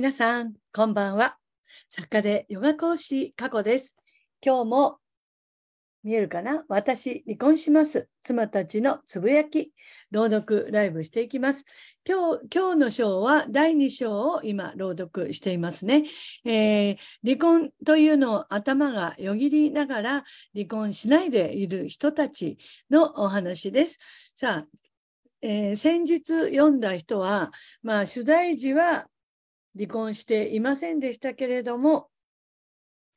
皆さん、こんばんは。作家でヨガ講師、加古です。今日も見えるかな私、離婚します。妻たちのつぶやき、朗読、ライブしていきます。今日、今日の章は第2章を今、朗読していますね。えー、離婚というのを頭がよぎりながら、離婚しないでいる人たちのお話です。さあ、えー、先日読んだ人は、まあ、取材時は離婚していませんでしたけれども、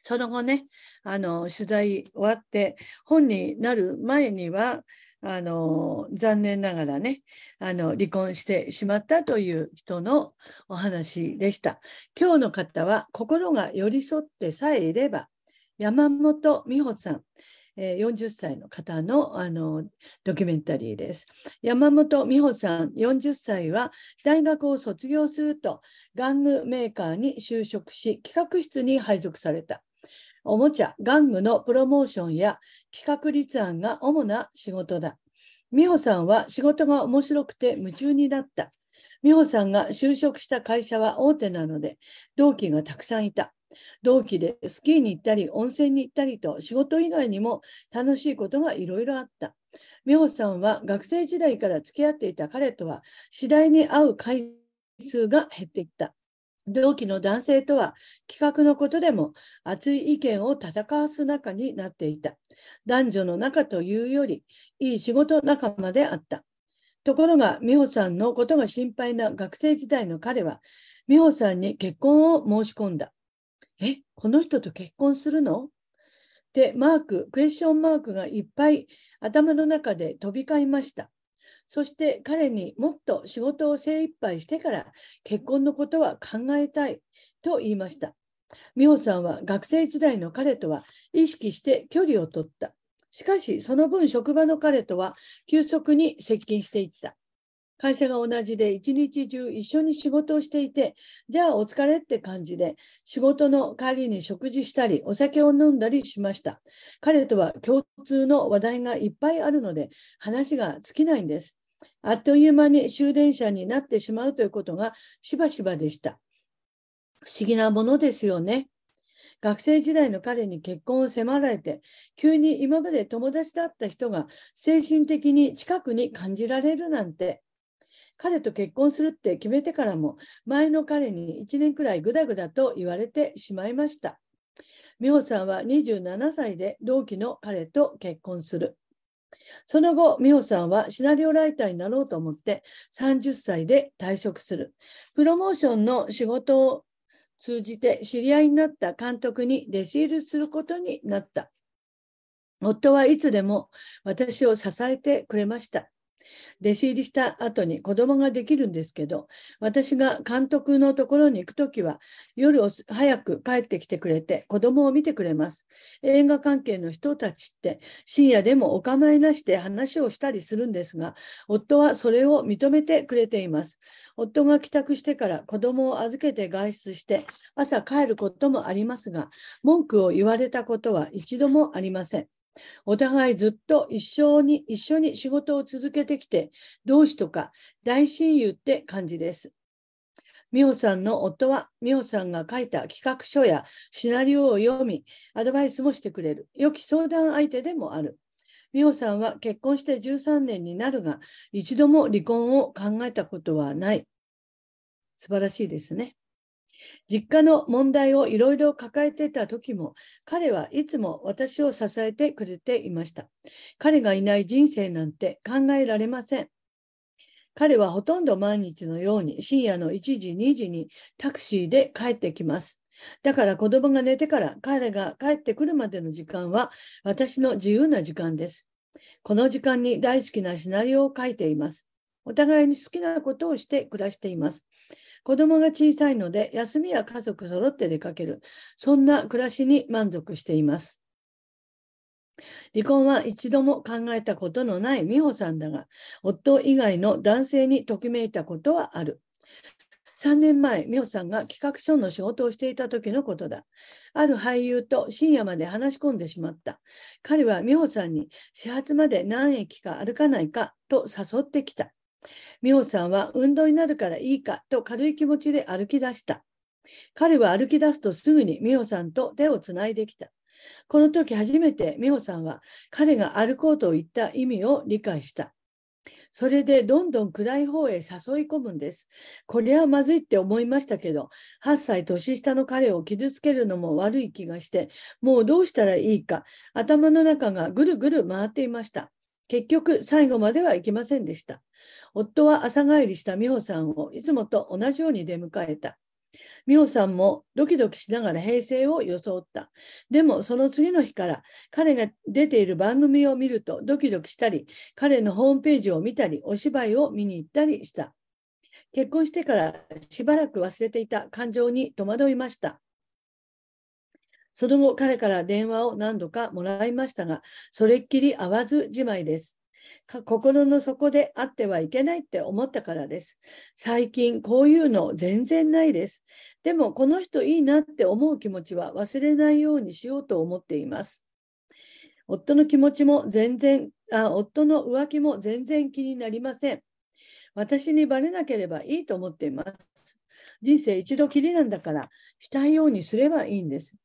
その後ね、あの、取材終わって、本になる前には、あの、残念ながらね、あの、離婚してしまったという人のお話でした。今日の方は、心が寄り添ってさえいれば、山本美穂さん。え40歳の方のあのドキュメンタリーです。山本美穂さん40歳は大学を卒業すると玩具メーカーに就職し企画室に配属された。おもちゃ、玩具のプロモーションや企画立案が主な仕事だ。美穂さんは仕事が面白くて夢中になった。美穂さんが就職した会社は大手なので、同期がたくさんいた。同期でスキーに行ったり温泉に行ったりと仕事以外にも楽しいことがいろいろあった。美穂さんは学生時代から付き合っていた彼とは次第に会う回数が減っていった。同期の男性とは企画のことでも熱い意見を戦わす仲になっていた。男女の仲というより、いい仕事仲間であった。ところが、美穂さんのことが心配な学生時代の彼は、美穂さんに結婚を申し込んだ。えこの人と結婚するのってマーククエスチョンマークがいっぱい頭の中で飛び交いましたそして彼にもっと仕事を精一杯してから結婚のことは考えたいと言いました美穂さんは学生時代の彼とは意識して距離を取ったしかしその分職場の彼とは急速に接近していった会社が同じで一日中一緒に仕事をしていて、じゃあお疲れって感じで、仕事の帰りに食事したり、お酒を飲んだりしました。彼とは共通の話題がいっぱいあるので、話が尽きないんです。あっという間に終電車になってしまうということがしばしばでした。不思議なものですよね。学生時代の彼に結婚を迫られて、急に今まで友達だった人が精神的に近くに感じられるなんて、彼と結婚するって決めてからも、前の彼に1年くらいぐだぐだと言われてしまいました。美穂さんは27歳で同期の彼と結婚する。その後、美穂さんはシナリオライターになろうと思って30歳で退職する。プロモーションの仕事を通じて知り合いになった監督に弟子入りすることになった。夫はいつでも私を支えてくれました。弟子入りした後に子供ができるんですけど、私が監督のところに行く時は、夜早く帰ってきてくれて、子供を見てくれます。映画関係の人たちって、深夜でもお構いなしで話をしたりするんですが、夫はそれを認めてくれています。夫が帰宅してから子供を預けて外出して、朝帰ることもありますが、文句を言われたことは一度もありません。お互いずっと一緒に一緒に仕事を続けてきて、同志とか大親友って感じです。美穂さんの夫は美穂さんが書いた企画書やシナリオを読み、アドバイスもしてくれる、良き相談相手でもある。美穂さんは結婚して13年になるが、一度も離婚を考えたことはない。素晴らしいですね。実家の問題をいろいろ抱えていた時も、彼はいつも私を支えてくれていました。彼がいない人生なんて考えられません。彼はほとんど毎日のように深夜の1時、2時にタクシーで帰ってきます。だから子供が寝てから彼が帰ってくるまでの時間は私の自由な時間です。この時間に大好きなシナリオを書いています。お互いに好きなことをして暮らしています。子供が小さいので、休みは家族揃って出かける。そんな暮らしに満足しています。離婚は一度も考えたことのない美穂さんだが、夫以外の男性にときめいたことはある。3年前、美穂さんが企画書の仕事をしていた時のことだ。ある俳優と深夜まで話し込んでしまった。彼は美穂さんに始発まで何駅か歩かないかと誘ってきた。美穂さんは運動になるからいいかと軽い気持ちで歩き出した。彼は歩き出すとすぐに美穂さんと手をつないできた。この時初めて美穂さんは彼が歩こうと言った意味を理解した。それでどんどん暗い方へ誘い込むんです。これはまずいって思いましたけど、8歳年下の彼を傷つけるのも悪い気がして、もうどうしたらいいか、頭の中がぐるぐる回っていました。結局、最後まではいきませんでした。夫は朝帰りした美穂さんをいつもと同じように出迎えた。美穂さんもドキドキしながら平成を装った。でもその次の日から彼が出ている番組を見るとドキドキしたり、彼のホームページを見たり、お芝居を見に行ったりした。結婚してからしばらく忘れていた感情に戸惑いました。その後彼から電話を何度かもらいましたが、それっきり会わずじまいです。心の底であってはいけないって思ったからです。最近こういうの全然ないです。でもこの人いいなって思う気持ちは忘れないようにしようと思っています。夫の気持ちも全然あ、夫の浮気も全然気になりません。私にバレなければいいと思っています。人生一度きりなんだから、したいようにすればいいんです。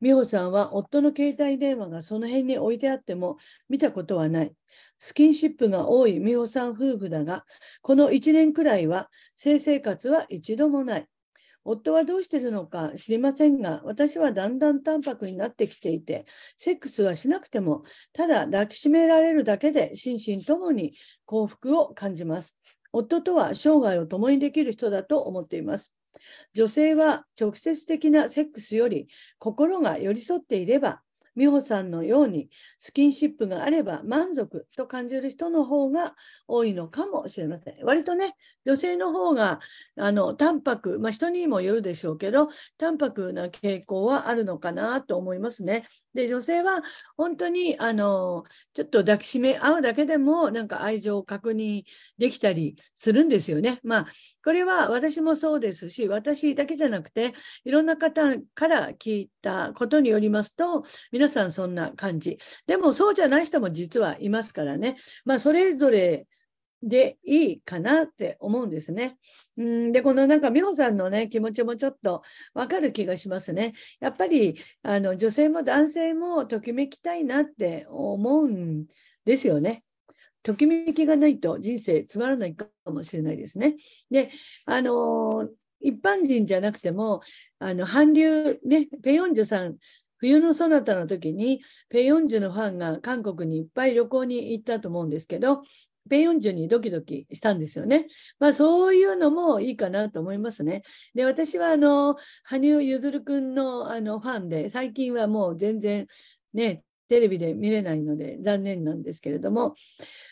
美穂さんは夫の携帯電話がその辺に置いてあっても見たことはない。スキンシップが多い美穂さん夫婦だが、この1年くらいは性生活は一度もない。夫はどうしてるのか知りませんが、私はだんだん淡白になってきていて、セックスはしなくても、ただ抱きしめられるだけで心身ともに幸福を感じます。夫とは生涯を共にできる人だと思っています。女性は直接的なセックスより心が寄り添っていれば美穂さんのようにスキンシップがあれば満足と感じる人の方が多いのかもしれません。割とね、女性の方があの淡白、まあ、人にもよるでしょうけど、淡白な傾向はあるのかなと思いますね。で、女性は本当にあのちょっと抱きしめ合うだけでもなんか愛情を確認できたりするんですよね。まあ、これは私もそうですし、私だけじゃなくて、いろんな方から聞いたことによりますと、皆皆さんそんな感じ。でもそうじゃない人も実はいますからね。まあ、それぞれでいいかなって思うんですね。うんで、このなんか美穂さんのね、気持ちもちょっとわかる気がしますね。やっぱりあの女性も男性もときめきたいなって思うんですよね。ときめきがないと人生つまらないかもしれないですね。で、あの一般人じゃなくても、あの韓流、ね、ペヨンジュさん冬のそなたの時に、ペヨンジュのファンが韓国にいっぱい旅行に行ったと思うんですけど、ペヨンジュにドキドキしたんですよね。まあそういうのもいいかなと思いますね。で、私はあの、羽生結弦君のあのファンで、最近はもう全然ね、テレビで見れないので残念なんですけれども、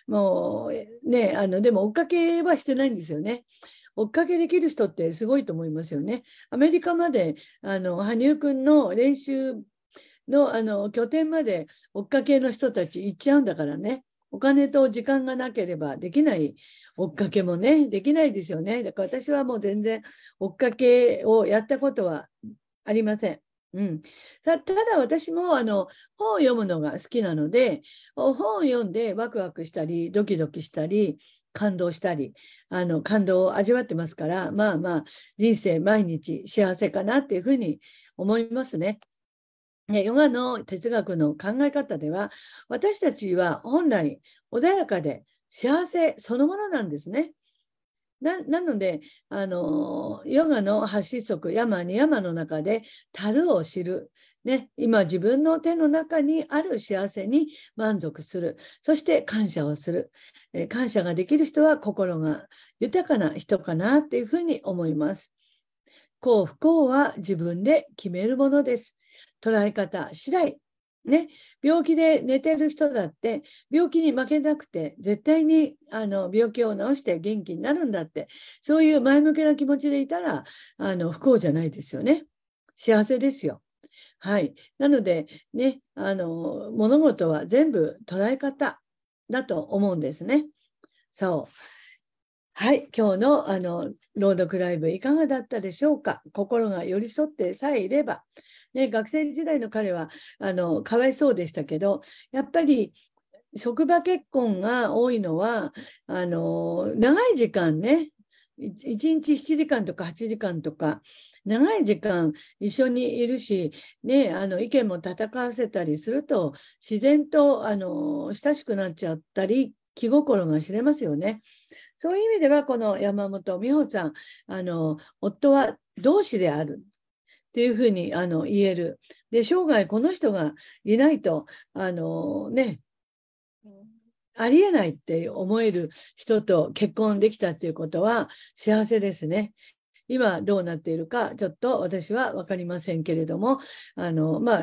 もうね、あの、でも追っかけはしてないんですよね。追っかけできる人ってすごいと思いますよね。アメリカまであの羽生くんの練習のあの拠点まで追っかけの人たち行っちゃうんだからね。お金と時間がなければできない追っかけもね、できないですよね。だから私はもう全然追っかけをやったことはありません。うん、ただ私もあの本を読むのが好きなので本を読んでワクワクしたりドキドキしたり感動したりあの感動を味わってますからまあまあ人生毎日幸せかなっていうふうに思いますね。ね、ヨガの哲学の考え方では私たちは本来穏やかで幸せそのものなんですね。なのであのヨガの発子則山に山の中で樽を知る、ね、今自分の手の中にある幸せに満足するそして感謝をする、え感謝ができる人は心が豊かな人かなっていうふうに思います。幸不幸は自分で決めるものです。捉え方次第ね、病気で寝てる人だって病気に負けなくて絶対にあの病気を治して元気になるんだってそういう前向きな気持ちでいたらあの不幸じゃないですよね幸せですよはいなのでねあの物事は全部捉え方だと思うんですねそうはい、今日のあの朗読ライブいかがだったでしょうか。心が寄り添ってさえいれば、ね、学生時代の彼はあのかわいそうでしたけど、やっぱり職場結婚が多いのはあの長い時間ね。1日7時間とか8時間とか長い時間一緒にいるし、ね、あの意見も戦わせたりすると自然とあの親しくなっちゃったり気心が知れますよね。そういう意味では、この山本美穂さん、あの、夫は同志である。っていうふうにあの言える。で、生涯この人がいないと、あのね、ありえないって思える人と結婚できたっていうことは幸せですね。今どうなっているか、ちょっと私はわかりませんけれども、あの、まあ、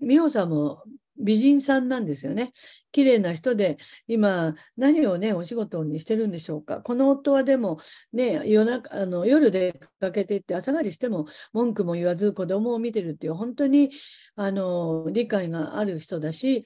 美穂さんも美人さんなんですよね。綺麗な人で、今、何をね、お仕事にしてるんでしょうか。この夫はでも、ね、夜中あの夜出かけていって、朝帰りしても文句も言わず子供を見てるっていう、本当にあの理解がある人だし、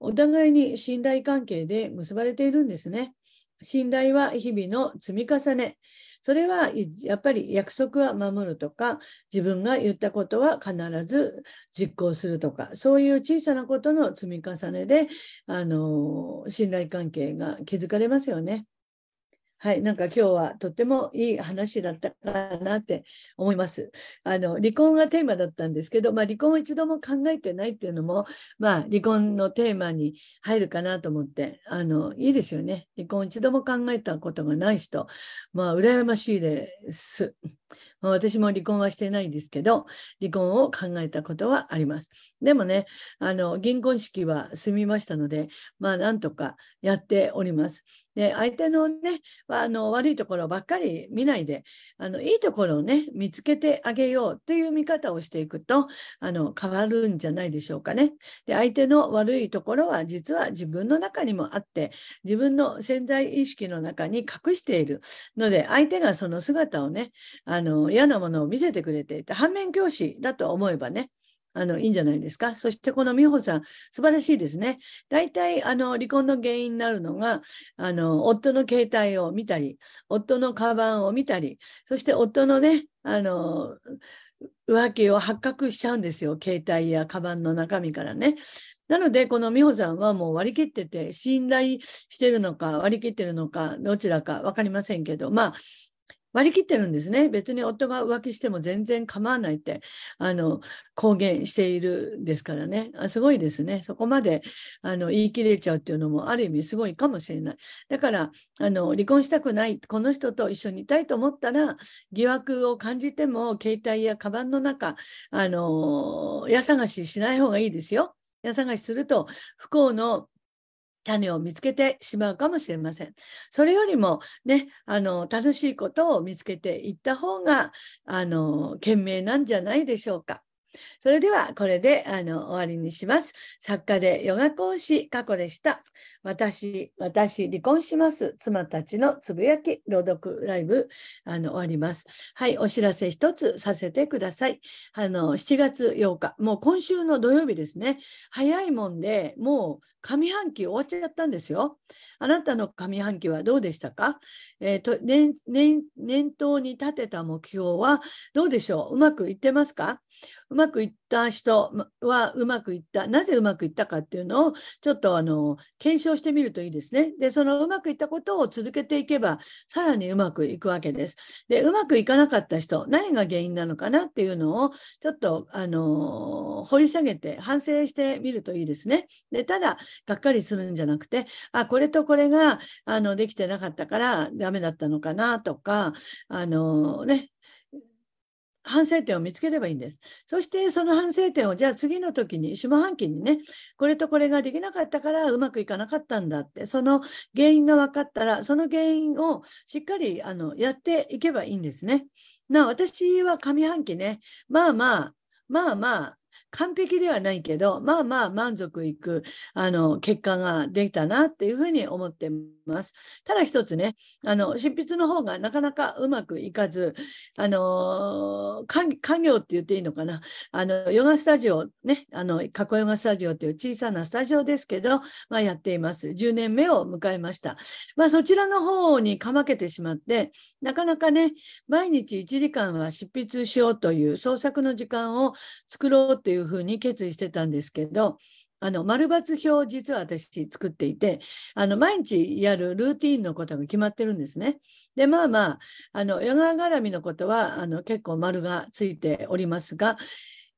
お互いに信頼関係で結ばれているんですね。信頼は日々の積み重ね。それはやっぱり約束は守るとか自分が言ったことは必ず実行するとかそういう小さなことの積み重ねであの信頼関係が築かれますよね。はい、なんか今日はとってもいい話だったかなって思います。あの離婚がテーマだったんですけど、まあ、離婚を一度も考えてないっていうのも、まあ、離婚のテーマに入るかなと思ってあのいいですよね離婚を一度も考えたことがない人、まあ、羨ましいです。私も離婚はしてないんですけど、離婚を考えたことはあります。でもね、あの、銀婚式は済みましたので、まあ、なんとかやっております。で、相手のね、あの、悪いところばっかり見ないで、あの、いいところをね、見つけてあげようという見方をしていくと、あの、変わるんじゃないでしょうかね。で、相手の悪いところは、実は自分の中にもあって、自分の潜在意識の中に隠しているので、相手がその姿をね、あの、嫌なものを見せてくれていて、反面教師だと思えばね、あのいいんじゃないですか。そしてこの美穂さん、素晴らしいですね。大体あの離婚の原因になるのがあの夫の携帯を見たり、夫のカバンを見たり、そして夫のねあの浮気を発覚しちゃうんですよ、携帯やカバンの中身からね。なので、この美穂さんはもう割り切ってて、信頼してるのか、割り切ってるのか、どちらか分かりませんけど、まあ、割り切ってるんですね。別に夫が浮気しても全然構わないって、あの、公言しているですからね。あすごいですね。そこまで、あの、言い切れちゃうっていうのも、ある意味すごいかもしれない。だから、あの、離婚したくない、この人と一緒にいたいと思ったら、疑惑を感じても、携帯やカバンの中、あの、家探ししない方がいいですよ。家探しすると、不幸の種を見つけてしまうかもしれません。それよりもね、あの楽しいことを見つけていった方があの賢明なんじゃないでしょうか。それではこれであの終わりにします。作家でヨガ講師過去でした。私、私、離婚します。妻たちのつぶやき朗読ライブあの終わります。はい、お知らせ一つさせてください。あの、7月8日、もう今週の土曜日ですね。早いもんで、もう上半期終わっちゃったんですよ。あなたの上半期はどうでしたか、えーと、年年年頭に立てた目標はどうでしょううまくいってますかうまくいった人はうまくいったなぜうまくいったかっていうのをちょっとあの検証してみるといいですね。でそのうまくいったことを続けていけばさらにうまくいくわけです。でうまくいかなかった人何が原因なのかなっていうのをちょっとあの掘り下げて反省してみるといいですね。でただがっかりするんじゃなくてあこれとこれがあのできてなかったからダメだったのかなとかあのね反省点を見つければいいんです。そしてその反省点をじゃあ次の時に下半期にねこれとこれができなかったからうまくいかなかったんだってその原因が分かったらその原因をしっかりあのやっていけばいいんですね。な私は上半期ねまあまあまあまあ完璧ではないけどまあまあ満足いくあの結果ができたなっていうふうに思ってます。ます。ただ一つね、あの、執筆の方がなかなかうまくいかず、あのー、家業って言っていいのかな、あの、ヨガスタジオ、ね、あの、過去ヨガスタジオという小さなスタジオですけど、まあ、やっています。10年目を迎えました。まあ、そちらの方にかまけてしまって、なかなかね、毎日1時間は執筆しようという創作の時間を作ろうというふうに決意してたんですけど、あの、丸抜表を実は私作っていて、あの、毎日やるルーティンのことが決まってるんですね。で、まあまあ、あの、ヨガ絡みのことは、あの、結構丸がついておりますが、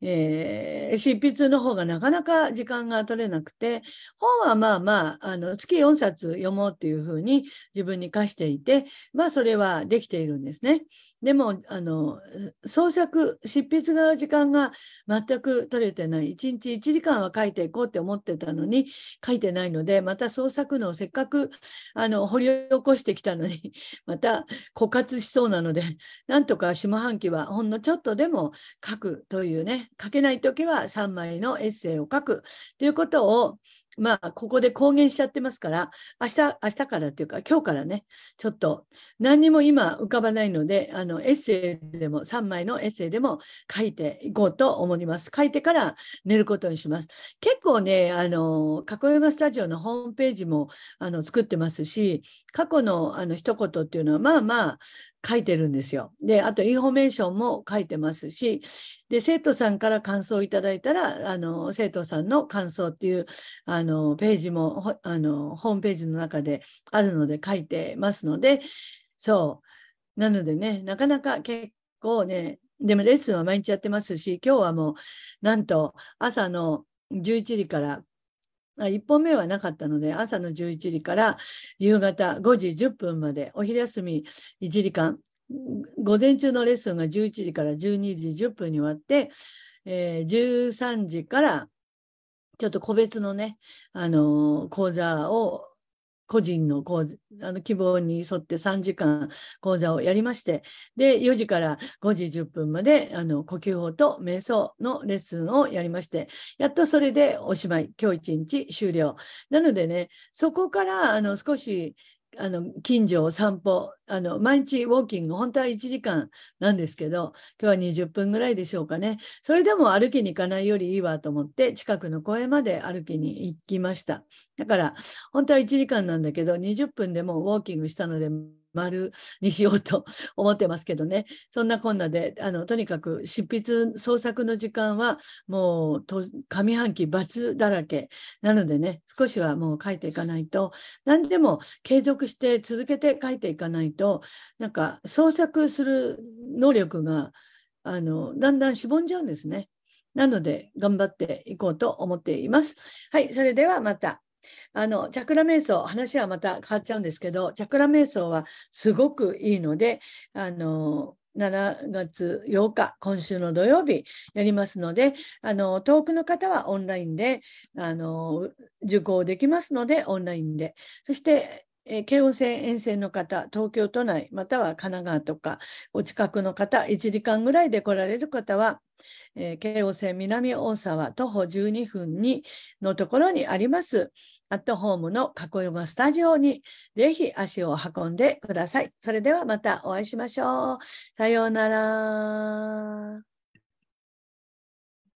えー、執筆の方がなかなか時間が取れなくて、本はまあまあ、あの、月4冊読もうというふうに自分に課していて、まあそれはできているんですね。でも、あの、創作、執筆の時間が全く取れてない。1日1時間は書いていこうって思ってたのに、書いてないので、また創作のせっかく、あの、掘り起こしてきたのに、また枯渇しそうなので、なんとか下半期はほんのちょっとでも書くというね、書けない時は3枚のエッセイを書くということを、まあ、ここで公言しちゃってますから、明日、明日からというか、今日からね、ちょっと、何にも今浮かばないので、あの、エッセイでも、3枚のエッセイでも書いていこうと思います。書いてから寝ることにします。結構ね、あの、かこよまスタジオのホームページも、あの、作ってますし、過去の、あの、一言っていうのは、まあまあ、書いてるんですよ。で、あとインフォメーションも書いてますし、で、生徒さんから感想をいただいたら、あの、生徒さんの感想っていう、あの、ページも、あの、ホームページの中であるので書いてますので、そう。なのでね、なかなか結構ね、でもレッスンは毎日やってますし、今日はもう、なんと朝の11時から1本目はなかったので、朝の11時から夕方5時10分まで、お昼休み1時間、午前中のレッスンが11時から12時10分に終わって、えー、13時からちょっと個別のね、あのー、講座を個人の講あの希望に沿って3時間講座をやりまして、で、4時から5時10分まで、あの、呼吸法と瞑想のレッスンをやりまして、やっとそれでおしまい、今日1日終了。なのでね、そこから、あの、少し、あの近所を散歩あの毎日ウォーキング本当は1時間なんですけど今日は20分ぐらいでしょうかねそれでも歩きに行かないよりいいわと思って近くの公園まで歩きに行きましただから本当は1時間なんだけど20分でもウォーキングしたので丸にしようと思ってますけどねそんなこんなであのとにかく執筆創作の時間はもうと上半期罰だらけなのでね少しはもう書いていかないと何でも継続して続けて書いていかないとなんか創作する能力があのだんだんしぼんじゃうんですね。なので頑張っていこうと思っています。はい、それではまた。あの、チャクラ瞑想、話はまた変わっちゃうんですけど、チャクラ瞑想はすごくいいので、あの、7月8日、今週の土曜日やりますので、あの、遠くの方はオンラインで、あの、受講できますので、オンラインで。そして、え京王線沿線の方、東京都内、または神奈川とか、お近くの方、1時間ぐらいで来られる方は、えー、京王線南大沢徒歩12分にのところにあります、アットホームの過去ヨガスタジオに、ぜひ足を運んでください。それではまたお会いしましょう。さようなら。